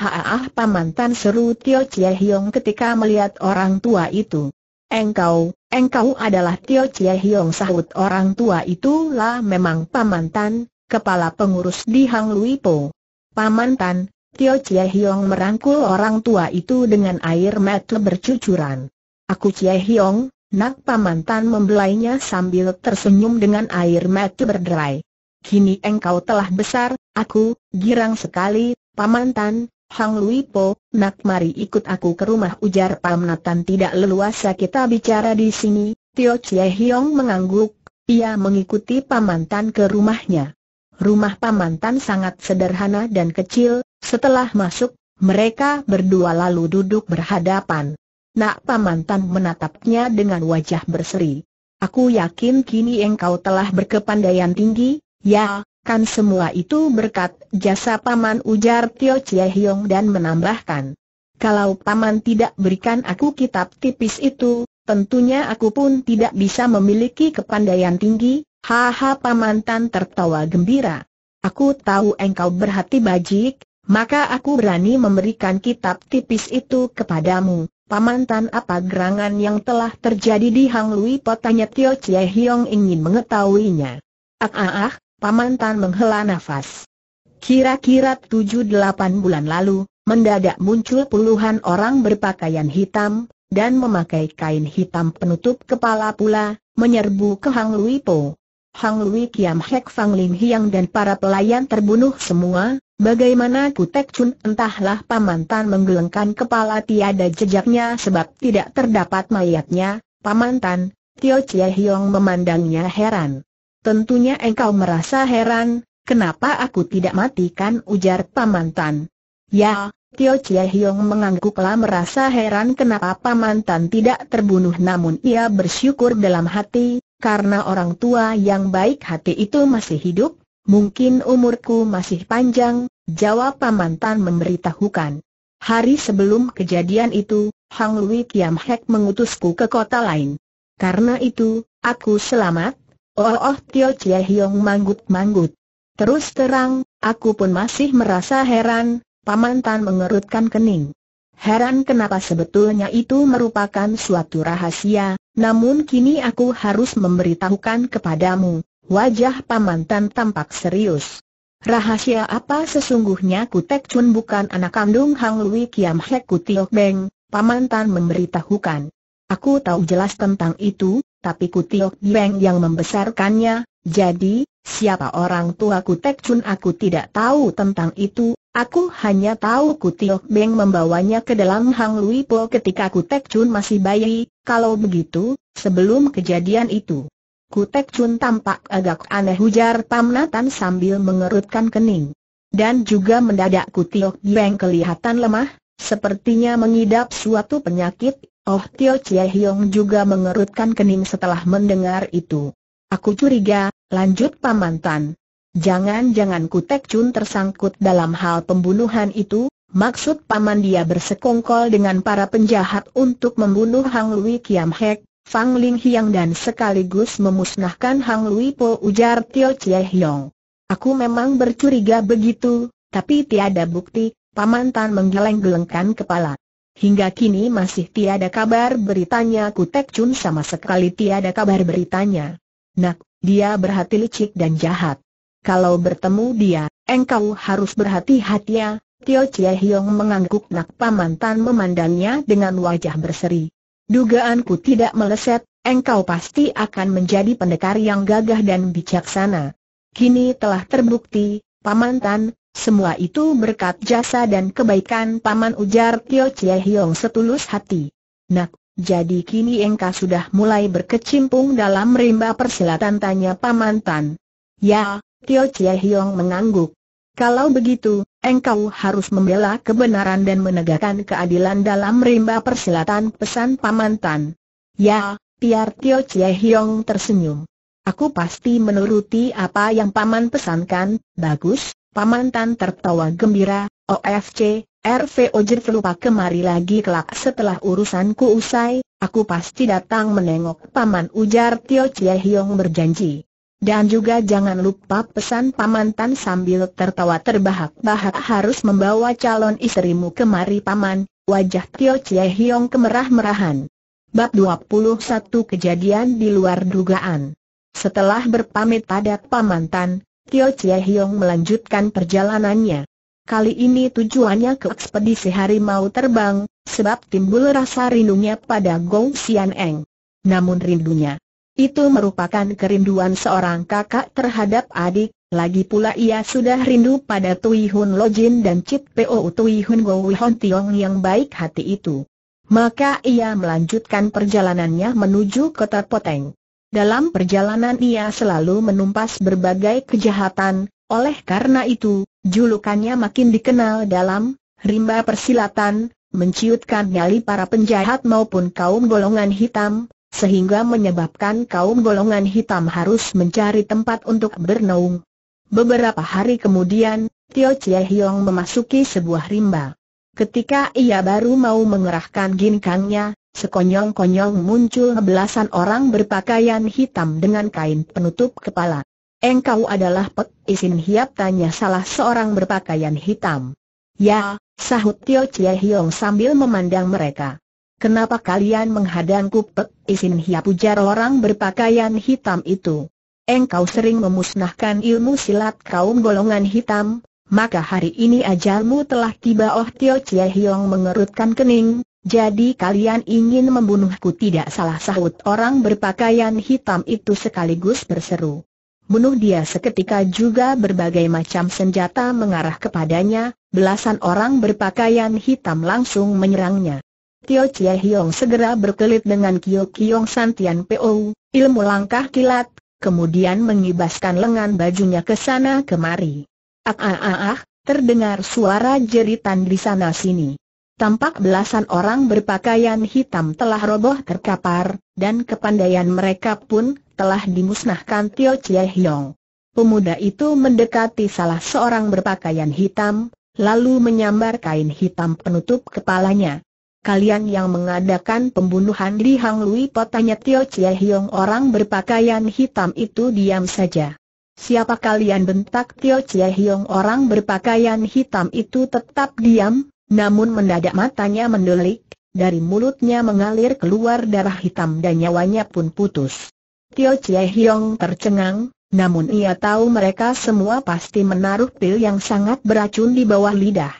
paman tan seru Tio Chie Hiong ketika melihat orang tua itu. Engkau, engkau adalah Tio Chie Hiong sahut orang tua itu lah memang paman tan, kepala pengurus di Hang Lui Po. Tan, Tio Chie Hiong merangkul orang tua itu dengan air mata bercucuran. Aku Chie Hiong, nak pamantan membelainya sambil tersenyum dengan air mata berderai. Kini engkau telah besar, aku, girang sekali, pamantan, Hang Lui Po, nak mari ikut aku ke rumah ujar pamantan tidak leluasa kita bicara di sini, Tio Chie Hiong mengangguk, ia mengikuti pamantan ke rumahnya. Rumah pamantan sangat sederhana dan kecil, setelah masuk, mereka berdua lalu duduk berhadapan. Nak paman tan menatapnya dengan wajah berseri. Aku yakin kini engkau telah berkepandaian tinggi, ya, kan semua itu berkat jasa Paman ujar Tio Chie Hiong dan menambahkan. Kalau Paman tidak berikan aku kitab tipis itu, tentunya aku pun tidak bisa memiliki kepandaian tinggi, haha Paman Tan tertawa gembira. Aku tahu engkau berhati bajik, maka aku berani memberikan kitab tipis itu kepadamu. pamantan apa gerangan yang telah terjadi di Hang Lui potanya tanya Tio Chie Hiong ingin mengetahuinya. Ah ah ah, Paman menghela nafas. Kira-kira tujuh delapan bulan lalu, mendadak muncul puluhan orang berpakaian hitam, dan memakai kain hitam penutup kepala pula, menyerbu ke Hang Lui Po. Hang Lui Kiam Hek Fang Lim Hiang dan para pelayan terbunuh semua, Bagaimana Kutek Chun entahlah Paman Tan menggelengkan kepala tiada jejaknya sebab tidak terdapat mayatnya, Paman Tan, Tio Chie Hiong memandangnya heran. Tentunya engkau merasa heran, kenapa aku tidak matikan ujar Paman Tan. Ya, Tio Chie Hiong mengangguklah merasa heran kenapa Paman Tan tidak terbunuh namun ia bersyukur dalam hati, karena orang tua yang baik hati itu masih hidup, Mungkin umurku masih panjang, jawab paman tan memberitahukan. Hari sebelum kejadian itu, Hang Lui Kiam Hek mengutusku ke kota lain. Karena itu, aku selamat. Oh oh Tio Chie Hiong manggut-manggut. Terus terang, aku pun masih merasa heran, Paman tan mengerutkan kening. Heran kenapa sebetulnya itu merupakan suatu rahasia, namun kini aku harus memberitahukan kepadamu, Wajah paman tan tampak serius. Rahasia apa sesungguhnya Kutek Chun bukan anak kandung Hang Lui Kiam Hek Kutiok Beng, Paman tan memberitahukan. Aku tahu jelas tentang itu, tapi Kutiok Beng yang membesarkannya, jadi, siapa orang tua Kutek Chun aku tidak tahu tentang itu, aku hanya tahu Kutiok Beng membawanya ke dalam Hang Lui Po ketika Kutek Chun masih bayi, kalau begitu, sebelum kejadian itu. Kutek Chun tampak agak aneh hujar Pam Pamnatan sambil mengerutkan kening. Dan juga mendadak Kutiok Beng kelihatan lemah, sepertinya mengidap suatu penyakit. Oh Tio Chie Hiong juga mengerutkan kening setelah mendengar itu. Aku curiga, lanjut Pamantan. Jangan-jangan Kutek Chun tersangkut dalam hal pembunuhan itu, maksud Paman dia bersekongkol dengan para penjahat untuk membunuh Hang Lui Kiam Hek, Fang Ling Hiang dan sekaligus memusnahkan Hang Lui Po ujar Tio Chie Hiong. Aku memang bercuriga begitu, tapi tiada bukti, Paman Tan menggeleng-gelengkan kepala. Hingga kini masih tiada kabar beritanya Kutek Chun sama sekali tiada kabar beritanya. Nak, dia berhati licik dan jahat. Kalau bertemu dia, engkau harus berhati-hati ya. Tio Chie Hiong mengangguk nak Paman Tan memandangnya dengan wajah berseri. Dugaanku tidak meleset, engkau pasti akan menjadi pendekar yang gagah dan bijaksana. Kini telah terbukti, Paman Tan, semua itu berkat jasa dan kebaikan Paman Ujar Tio Chie Hiong setulus hati. Nak, jadi kini engkau sudah mulai berkecimpung dalam rimba persilatan tanya Paman Tan. Ya, Tio Chie Hiong mengangguk. Kalau begitu, engkau harus membela kebenaran dan menegakkan keadilan dalam rimba persilatan pesan pamantan. Ya, Tiar Tio Chie Hiong tersenyum. Aku pasti menuruti apa yang paman pesankan, bagus, paman Tan tertawa gembira, OFC, RVOJ lupa kemari lagi kelak setelah urusanku usai, aku pasti datang menengok paman ujar Tio Chie Hiong berjanji. Dan juga jangan lupa pesan Paman Tan sambil tertawa terbahak-bahak harus membawa calon istrimu kemari Paman, wajah Tio Chie Hiong kemerah-merahan. Bab 21 Kejadian di luar dugaan Setelah berpamit pada Paman Tan, Tio Chie Hiong melanjutkan perjalanannya. Kali ini tujuannya ke ekspedisi harimau terbang, sebab timbul rasa rindunya pada Gong Xian Eng. Namun rindunya itu merupakan kerinduan seorang kakak terhadap adik, lagi pula ia sudah rindu pada Tui Hun Lo Jin dan Cip Po Tui Hun Go Hon Tiong yang baik hati itu. Maka ia melanjutkan perjalanannya menuju kota Poteng. Dalam perjalanan ia selalu menumpas berbagai kejahatan, oleh karena itu, julukannya makin dikenal dalam rimba persilatan, menciutkan nyali para penjahat maupun kaum golongan hitam, sehingga menyebabkan kaum golongan hitam harus mencari tempat untuk bernaung. Beberapa hari kemudian, Tio Chie Hiong memasuki sebuah rimba. Ketika ia baru mau mengerahkan ginkangnya, sekonyong-konyong muncul belasan orang berpakaian hitam dengan kain penutup kepala. Engkau adalah Pek Isin Hiap tanya salah seorang berpakaian hitam. Ya, sahut Tio Chie Hiong sambil memandang mereka. Kenapa kalian menghadangku pek isin hiap ujar orang berpakaian hitam itu? Engkau sering memusnahkan ilmu silat kaum golongan hitam, maka hari ini ajalmu telah tiba Oh Tio Chie Hiong mengerutkan kening, jadi kalian ingin membunuhku tidak salah sahut orang berpakaian hitam itu sekaligus berseru. Bunuh dia seketika juga berbagai macam senjata mengarah kepadanya, belasan orang berpakaian hitam langsung menyerangnya. Tio Chie Hiong segera berkelit dengan Kyo Kiong Santian Po, ilmu langkah kilat, kemudian mengibaskan lengan bajunya ke sana kemari. Ah ah ah ah, terdengar suara jeritan di sana sini. Tampak belasan orang berpakaian hitam telah roboh terkapar, dan kepandaian mereka pun telah dimusnahkan Tio Chie Hiong. Pemuda itu mendekati salah seorang berpakaian hitam, lalu menyambar kain hitam penutup kepalanya kalian yang mengadakan pembunuhan di Hang Lui tanya Tio Chie Hiong orang berpakaian hitam itu diam saja. Siapa kalian bentak Tio Chie Hiong orang berpakaian hitam itu tetap diam, namun mendadak matanya mendelik, dari mulutnya mengalir keluar darah hitam dan nyawanya pun putus. Tio Chie Hiong tercengang, namun ia tahu mereka semua pasti menaruh pil yang sangat beracun di bawah lidah.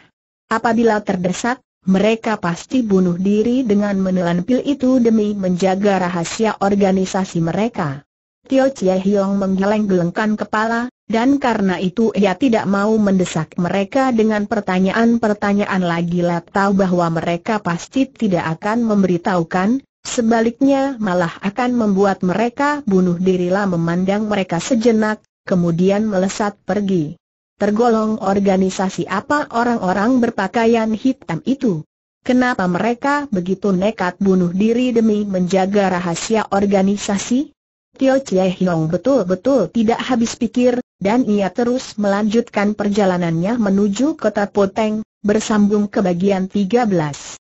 Apabila terdesak, mereka pasti bunuh diri dengan menelan pil itu demi menjaga rahasia organisasi mereka. Tio Chie Hiong menggeleng-gelengkan kepala, dan karena itu ia tidak mau mendesak mereka dengan pertanyaan-pertanyaan lagi lah tahu bahwa mereka pasti tidak akan memberitahukan, sebaliknya malah akan membuat mereka bunuh dirilah memandang mereka sejenak, kemudian melesat pergi. Tergolong organisasi apa orang-orang berpakaian hitam itu? Kenapa mereka begitu nekat bunuh diri demi menjaga rahasia organisasi? Tio Chie Hiong betul-betul tidak habis pikir, dan ia terus melanjutkan perjalanannya menuju kota Poteng, bersambung ke bagian 13.